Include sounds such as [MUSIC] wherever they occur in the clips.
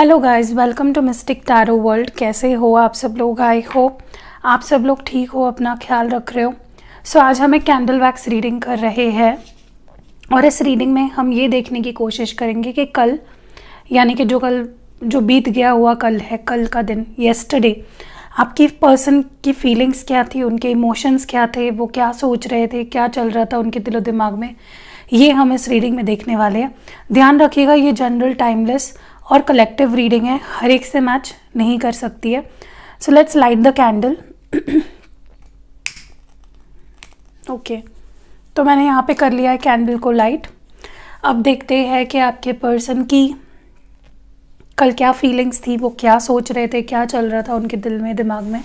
Hello guys welcome to Mystic Tarot World कैसे हो आप सब लोग आई होप आप सब लोग ठीक हो अपना ख्याल रख रहे हो सो so, आज हमें कैंडल वैक्स रीडिंग कर रहे हैं और इस रीडिंग में हम ये देखने की कोशिश करेंगे कि कल यानी कि जो कल जो बीत गया हुआ कल है कल का दिन येस्टडे आपकी पर्सन की फीलिंग्स क्या थी उनके इमोशंस क्या थे वो क्या सोच रहे थे क्या चल रहा था उनके दिलो दिमाग में ये हम इस रीडिंग में देखने वाले हैं ध्यान रखिएगा ये जनरल टाइमलेस और कलेक्टिव रीडिंग है हर एक से मैच नहीं कर सकती है so let's light the candle okay तो मैंने यहाँ पे कर लिया है कैंडल को लाइट अब देखते हैं कि आपके पर्सन की कल क्या फीलिंग्स थी वो क्या सोच रहे थे क्या चल रहा था उनके दिल में दिमाग में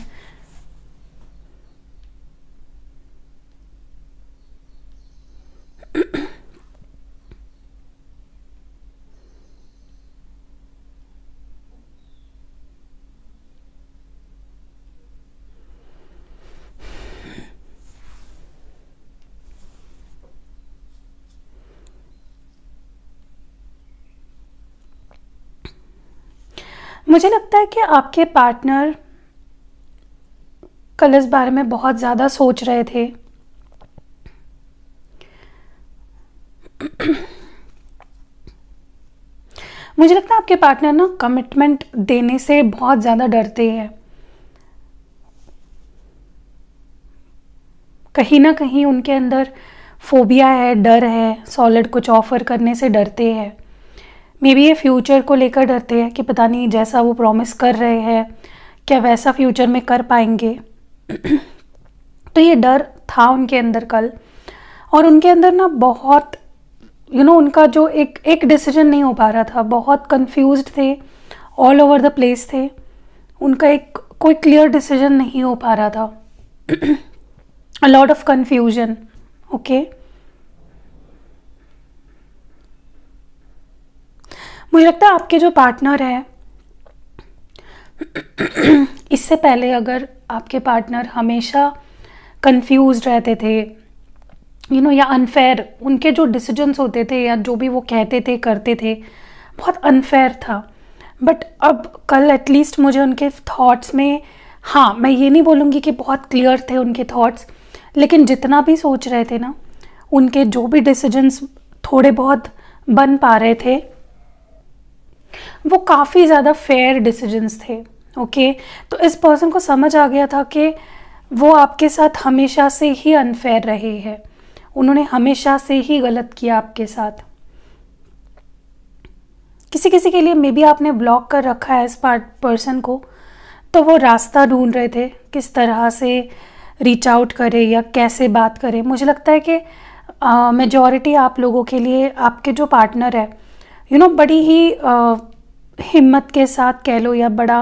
मुझे लगता है कि आपके पार्टनर कल इस बारे में बहुत ज़्यादा सोच रहे थे मुझे लगता है आपके पार्टनर ना कमिटमेंट देने से बहुत ज़्यादा डरते हैं कहीं ना कहीं उनके अंदर फोबिया है डर है सॉलिड कुछ ऑफर करने से डरते हैं मे बी ये फ्यूचर को लेकर डरते हैं कि पता नहीं जैसा वो प्रॉमिस कर रहे हैं क्या वैसा फ्यूचर में कर पाएंगे [CLEARS THROAT] तो ये डर था उनके अंदर कल और उनके अंदर ना बहुत यू you नो know, उनका जो एक एक डिसीजन नहीं हो पा रहा था बहुत कंफ्यूज थे ऑल ओवर द प्लेस थे उनका एक कोई क्लियर डिसीजन नहीं हो पा रहा था a lot of confusion okay okay? मुझे लगता है आपके जो पार्टनर है इससे पहले अगर आपके पार्टनर हमेशा कंफ्यूज रहते थे यू नो या अनफेयर उनके जो डिसीजंस होते थे या जो भी वो कहते थे करते थे बहुत अनफेयर था बट अब कल एटलीस्ट मुझे उनके थॉट्स में हाँ मैं ये नहीं बोलूँगी कि बहुत क्लियर थे उनके थॉट्स लेकिन जितना भी सोच रहे थे ना उनके जो भी डिसीजंस थोड़े बहुत बन पा रहे थे वो काफ़ी ज़्यादा फेयर डिसीजंस थे ओके तो इस पर्सन को समझ आ गया था कि वो आपके साथ हमेशा से ही अनफेयर रहे हैं उन्होंने हमेशा से ही गलत किया आपके साथ किसी किसी के लिए मे बी आपने ब्लॉक कर रखा है इस पार्ट पर्सन को तो वो रास्ता ढूंढ रहे थे किस तरह से रीच आउट करें या कैसे बात करें मुझे लगता है कि मेजॉरिटी आप लोगों के लिए आपके जो पार्टनर है यू नो बड़ी ही हिम्मत के साथ कह लो या बड़ा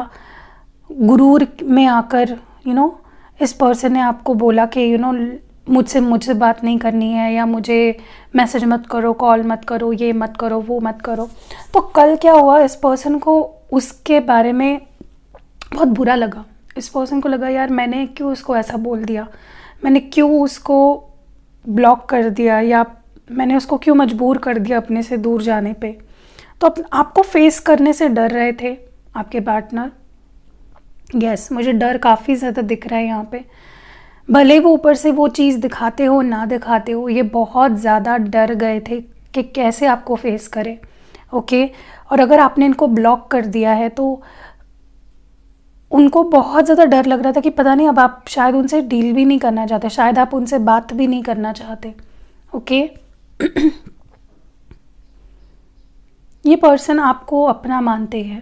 गुरूर में आकर यू नो इस पर्सन ने आपको बोला कि यू नो मुझसे मुझसे बात नहीं करनी है या मुझे मैसेज मत करो कॉल मत करो ये मत करो वो मत करो तो कल क्या हुआ इस पर्सन को उसके बारे में बहुत बुरा लगा इस पर्सन को लगा यार मैंने क्यों उसको ऐसा बोल दिया मैंने क्यों उसको ब्लॉक कर दिया या मैंने उसको क्यों मजबूर कर दिया अपने से दूर जाने पर तो अप, आपको फेस करने से डर रहे थे आपके पार्टनर यस yes, मुझे डर काफ़ी ज़्यादा दिख रहा है यहाँ पे भले वो ऊपर से वो चीज़ दिखाते हो ना दिखाते हो ये बहुत ज़्यादा डर गए थे कि कैसे आपको फेस करें ओके okay? और अगर आपने इनको ब्लॉक कर दिया है तो उनको बहुत ज़्यादा डर लग रहा था कि पता नहीं अब आप शायद उनसे डील भी नहीं करना चाहते शायद आप उनसे बात भी नहीं करना चाहते ओके okay? [CLEARS THROAT] ये पर्सन आपको अपना मानते हैं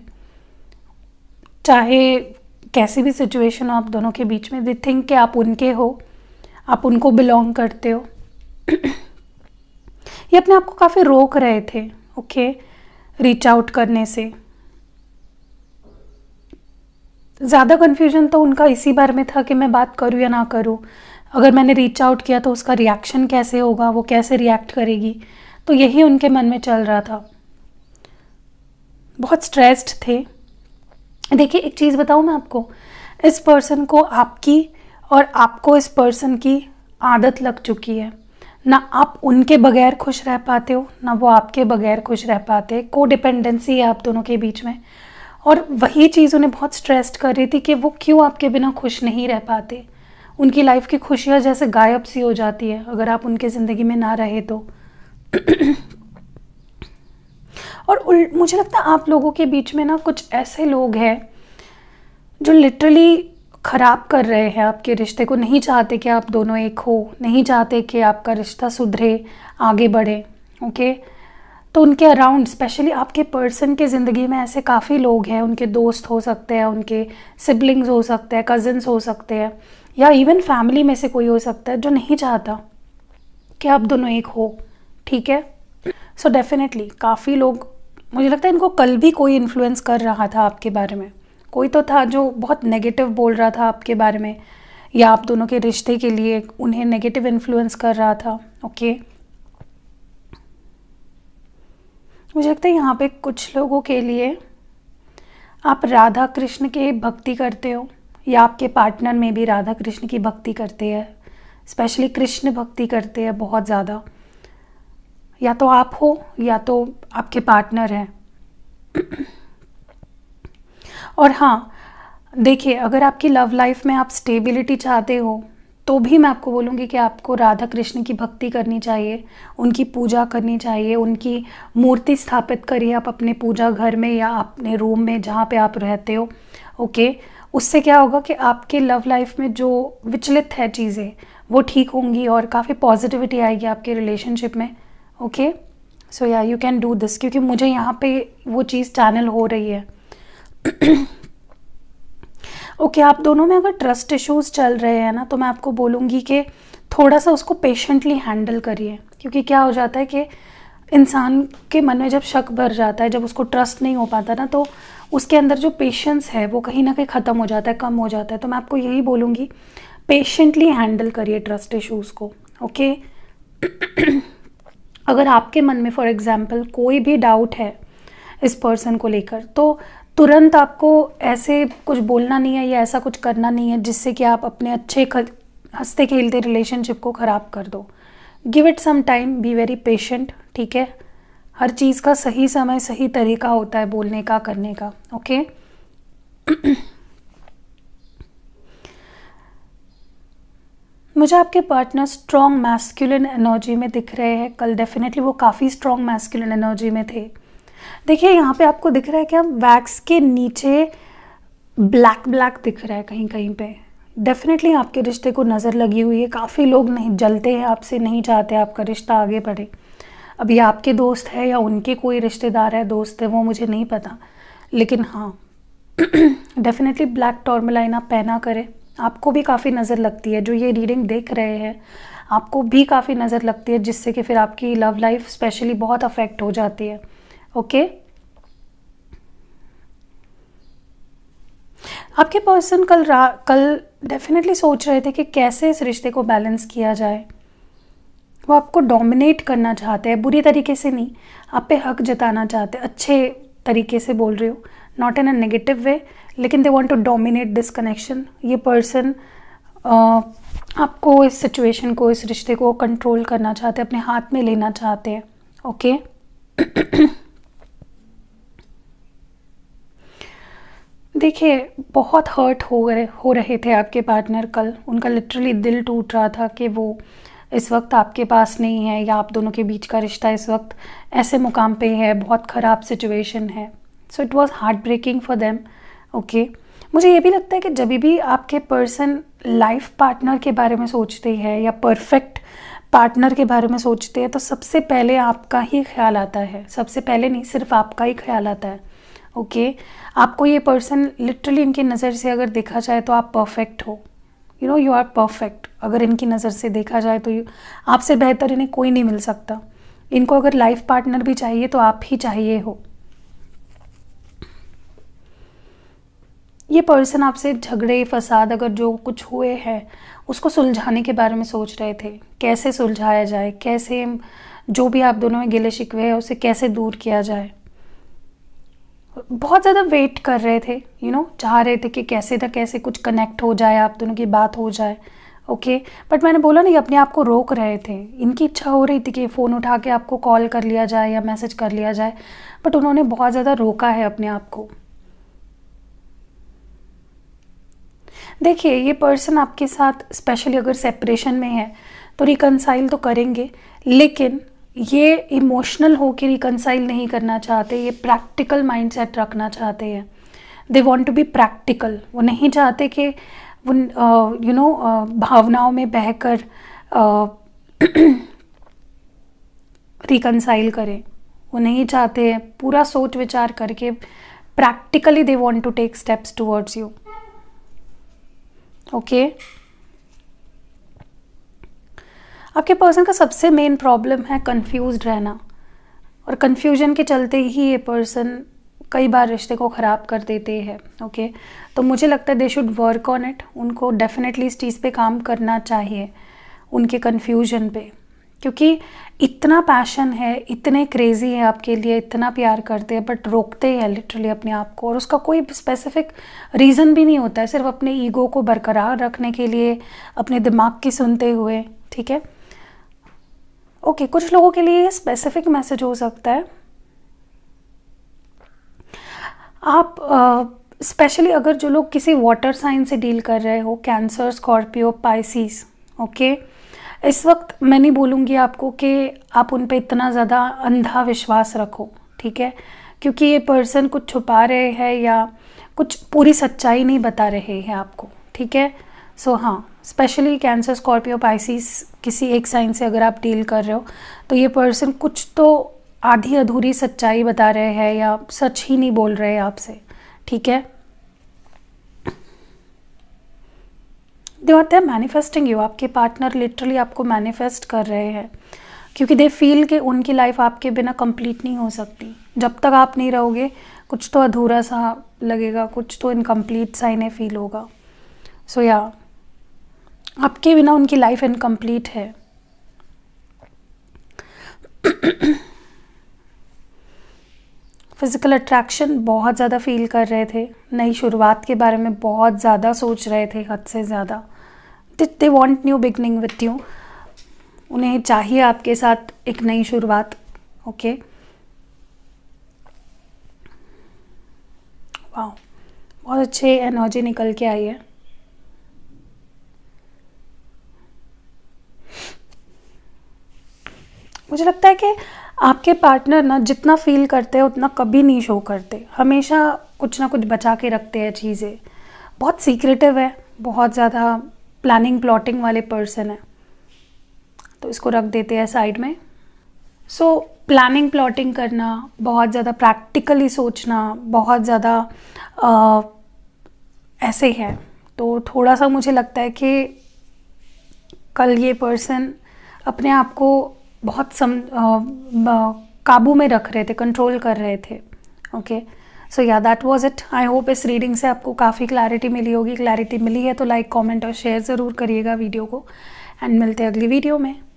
चाहे कैसी भी सिचुएशन हो आप दोनों के बीच में दे थिंक कि आप उनके हो आप उनको बिलोंग करते हो ये अपने आप को काफ़ी रोक रहे थे ओके रीच आउट करने से ज़्यादा कन्फ्यूजन तो उनका इसी बारे में था कि मैं बात करूँ या ना करूँ अगर मैंने रीच आउट किया तो उसका रिएक्शन कैसे होगा वो कैसे रिएक्ट करेगी तो यही उनके मन में चल रहा था बहुत स्ट्रेस्ड थे देखिए एक चीज़ बताऊँ मैं आपको इस पर्सन को आपकी और आपको इस पर्सन की आदत लग चुकी है ना आप उनके बगैर खुश रह पाते हो ना वो आपके बगैर खुश रह पाते को डिपेंडेंसी है आप दोनों के बीच में और वही चीज़ उन्हें बहुत स्ट्रेस्ड कर रही थी कि वो क्यों आपके बिना खुश नहीं रह पाते उनकी लाइफ की खुशियाँ जैसे गायब सी हो जाती है अगर आप उनके ज़िंदगी में ना रहे तो और मुझे लगता है आप लोगों के बीच में ना कुछ ऐसे लोग हैं जो लिटरली ख़राब कर रहे हैं आपके रिश्ते को नहीं चाहते कि आप दोनों एक हो नहीं चाहते कि आपका रिश्ता सुधरे आगे बढ़े ओके तो उनके अराउंड स्पेशली आपके पर्सन के ज़िंदगी में ऐसे काफ़ी लोग हैं उनके दोस्त हो सकते हैं उनके सिबलिंग्स हो सकते हैं कज़न्स हो सकते हैं या इवन फैमिली में से कोई हो सकता है जो नहीं चाहता कि आप दोनों एक हो ठीक है सो डेफिनेटली काफ़ी लोग मुझे लगता है इनको कल भी कोई इन्फ्लुएंस कर रहा था आपके बारे में कोई तो था जो बहुत नेगेटिव बोल रहा था आपके बारे में या आप दोनों के रिश्ते के लिए उन्हें नेगेटिव इन्फ्लुएंस कर रहा था ओके मुझे लगता है यहाँ पे कुछ लोगों के लिए आप राधा कृष्ण के भक्ति करते हो या आपके पार्टनर में भी राधा कृष्ण की भक्ति करते हैं स्पेशली कृष्ण भक्ति करते हैं बहुत ज़्यादा या तो आप हो या तो आपके पार्टनर हैं और हाँ देखिए अगर आपकी लव लाइफ में आप स्टेबिलिटी चाहते हो तो भी मैं आपको बोलूँगी कि आपको राधा कृष्ण की भक्ति करनी चाहिए उनकी पूजा करनी चाहिए उनकी मूर्ति स्थापित करिए आप अपने पूजा घर में या अपने रूम में जहाँ पे आप रहते हो ओके उससे क्या होगा कि आपके लव लाइफ में जो विचलित है चीज़ें वो ठीक होंगी और काफ़ी पॉजिटिविटी आएगी आपके रिलेशनशिप में ओके सो या यू कैन डू दिस क्योंकि मुझे यहाँ पे वो चीज़ चैनल हो रही है ओके [CLEARS THROAT] okay, आप दोनों में अगर ट्रस्ट इश्यूज चल रहे हैं ना तो मैं आपको बोलूँगी कि थोड़ा सा उसको पेशेंटली हैंडल करिए क्योंकि क्या हो जाता है कि इंसान के मन में जब शक भर जाता है जब उसको ट्रस्ट नहीं हो पाता ना तो उसके अंदर जो पेशेंस है वो कहीं ना कहीं ख़त्म हो जाता है कम हो जाता है तो मैं आपको यही बोलूँगी पेशेंटली हैंडल करिए ट्रस्ट इशूज़ को ओके okay? [CLEARS THROAT] अगर आपके मन में फॉर एग्ज़ाम्पल कोई भी डाउट है इस पर्सन को लेकर तो तुरंत आपको ऐसे कुछ बोलना नहीं है या ऐसा कुछ करना नहीं है जिससे कि आप अपने अच्छे हंसते खेलते रिलेशनशिप को ख़राब कर दो give it some time be very patient ठीक है हर चीज़ का सही समय सही तरीका होता है बोलने का करने का ओके okay? [CLEARS THROAT] मुझे आपके पार्टनर स्ट्रॉन्ग मैस्कुलिन एनर्जी में दिख रहे हैं कल डेफिनेटली वो काफ़ी स्ट्रॉन्ग मैस्कुलिन एनर्जी में थे देखिए यहाँ पे आपको दिख रहा है कि हम वैक्स के नीचे ब्लैक ब्लैक दिख रहा है कहीं कहीं पे डेफिनेटली आपके रिश्ते को नज़र लगी हुई है काफ़ी लोग नहीं जलते हैं आपसे नहीं चाहते आपका रिश्ता आगे बढ़े अब ये आपके दोस्त है या उनके कोई रिश्तेदार है दोस्त है वो मुझे नहीं पता लेकिन हाँ डेफिनेटली ब्लैक टॉर्मलाइन आप पहना करें आपको भी काफ़ी नज़र लगती है जो ये रीडिंग देख रहे हैं आपको भी काफ़ी नज़र लगती है जिससे कि फिर आपकी लव लाइफ स्पेशली बहुत अफेक्ट हो जाती है ओके आपके पर्सन कल रा कल डेफिनेटली सोच रहे थे कि कैसे इस रिश्ते को बैलेंस किया जाए वो आपको डोमिनेट करना चाहते हैं बुरी तरीके से नहीं आप पे हक जताना चाहते अच्छे तरीके से बोल रही हूँ not in a negative way लेकिन they want to dominate this connection ये पर्सन आपको इस सिचुएशन को इस रिश्ते को कंट्रोल करना चाहते हैं अपने हाथ में लेना चाहते हैं ओके [CLEARS THROAT] देखिए बहुत हर्ट हो गए हो रहे थे आपके पार्टनर कल उनका लिटरली दिल टूट रहा था कि वो इस वक्त आपके पास नहीं है या आप दोनों के बीच का रिश्ता इस वक्त ऐसे मुकाम पे है बहुत ख़राब सिचुएशन है so it was heart breaking for them okay मुझे ये भी लगता है कि जब भी आपके पर्सन लाइफ पार्टनर के बारे में सोचते हैं या परफेक्ट पार्टनर के बारे में सोचते हैं तो सबसे पहले आपका ही ख्याल आता है सबसे पहले नहीं सिर्फ आपका ही ख्याल आता है ओके okay? आपको ये पर्सन लिटरली इनकी नज़र से अगर देखा जाए तो आप परफेक्ट हो you know you are perfect अगर इनकी नज़र से देखा जाए तो आपसे बेहतर इन्हें कोई नहीं मिल सकता इनको अगर लाइफ पार्टनर भी चाहिए तो आप ही चाहिए हो ये पर्सन आपसे झगड़े फसाद अगर जो कुछ हुए हैं उसको सुलझाने के बारे में सोच रहे थे कैसे सुलझाया जाए कैसे जो भी आप दोनों में गिले शिकवे हैं उसे कैसे दूर किया जाए बहुत ज़्यादा वेट कर रहे थे यू you नो know, चाह रहे थे कि कैसे था कैसे कुछ कनेक्ट हो जाए आप दोनों की बात हो जाए ओके okay? बट मैंने बोला नहीं अपने आप को रोक रहे थे इनकी इच्छा हो रही थी कि फ़ोन उठा के आपको कॉल कर लिया जाए या मैसेज कर लिया जाए बट उन्होंने बहुत ज़्यादा रोका है अपने आप को देखिए ये पर्सन आपके साथ स्पेशली अगर सेपरेशन में है तो रिकनसाइल तो करेंगे लेकिन ये इमोशनल होकर रिकनसाइल नहीं करना चाहते ये प्रैक्टिकल माइंडसेट रखना चाहते हैं they want to be practical वो नहीं चाहते कि वो यू नो भावनाओं में बहकर रिकनसाइल [CLEARS THROAT] करें वो नहीं चाहते पूरा सोच विचार करके practically they want to take steps towards you okay आपके पर्सन का सबसे मेन प्रॉब्लम है कंफ्यूज रहना और कंफ्यूजन के चलते ही ये पर्सन कई बार रिश्ते को ख़राब कर देते हैं ओके तो मुझे लगता है they should work on it उनको डेफिनेटली इस चीज़ पे काम करना चाहिए उनके कन्फ्यूजन पे क्योंकि इतना पैशन है इतने क्रेज़ी है आपके लिए इतना प्यार करते हैं बट रोकते हैं लिटरली अपने आप को और उसका कोई स्पेसिफिक रीज़न भी नहीं होता है सिर्फ अपने ईगो को बरकरार रखने के लिए अपने दिमाग की सुनते हुए ठीक है ओके okay, कुछ लोगों के लिए स्पेसिफिक मैसेज हो सकता है आप स्पेशली अगर जो लोग किसी वाटर साइन से डील कर रहे हो Cancer Scorpio Pisces okay okay? इस वक्त मैं नहीं बोलूँगी आपको कि आप उन पर इतना ज़्यादा अंधा विश्वास रखो ठीक है क्योंकि ये पर्सन कुछ छुपा रहे हैं या कुछ पूरी सच्चाई नहीं बता रहे हैं आपको ठीक है सो so, हाँ स्पेशली कैंसर स्कॉर्पियो पाइसिस किसी एक साइन से अगर आप डील कर रहे हो तो ये पर्सन कुछ तो आधी अधूरी सच्चाई बता रहे हैं या सच ही नहीं बोल रहे आपसे ठीक है they are there manifesting you आपके पार्टनर लिटरली आपको मैनिफेस्ट कर रहे हैं क्योंकि दे फील कि उनकी लाइफ आपके बिना कंप्लीट नहीं हो सकती जब तक आप नहीं रहोगे कुछ तो अधूरा सा लगेगा कुछ तो इनकम्प्लीट सा इन्हें फील होगा सो so, या yeah, आपके बिना उनकी लाइफ इनकम्प्लीट है फिज़िकल अट्रैक्शन बहुत ज़्यादा फील कर रहे थे नई शुरुआत के बारे में बहुत ज़्यादा सोच रहे थे हद से ज़्यादा they want new beginning with you उन्हें चाहिए आपके साथ एक नई शुरुआत ओके वाह बहुत अच्छे एनर्जी निकल के आई है मुझे लगता है कि आपके पार्टनर ना जितना फील करते हैं उतना कभी नहीं शो करते हमेशा कुछ ना कुछ बचा के रखते हैं चीज़ें बहुत सीक्रेटिव है बहुत ज़्यादा प्लानिंग प्लॉटिंग वाले पर्सन हैं तो इसको रख देते हैं साइड में सो प्लानिंग प्लॉटिंग करना बहुत ज़्यादा प्रैक्टिकली सोचना बहुत ज़्यादा ऐसे है तो थोड़ा सा मुझे लगता है कि कल ये पर्सन अपने आप को बहुत सम काबू में रख रहे थे कंट्रोल कर रहे थे okay okay? So yeah that was it I hope इस रीडिंग से आपको काफ़ी क्लैरिटी मिली होगी क्लैरिटी मिली है तो लाइक कॉमेंट और शेयर ज़रूर करिएगा वीडियो को एंड मिलते हैं अगली वीडियो में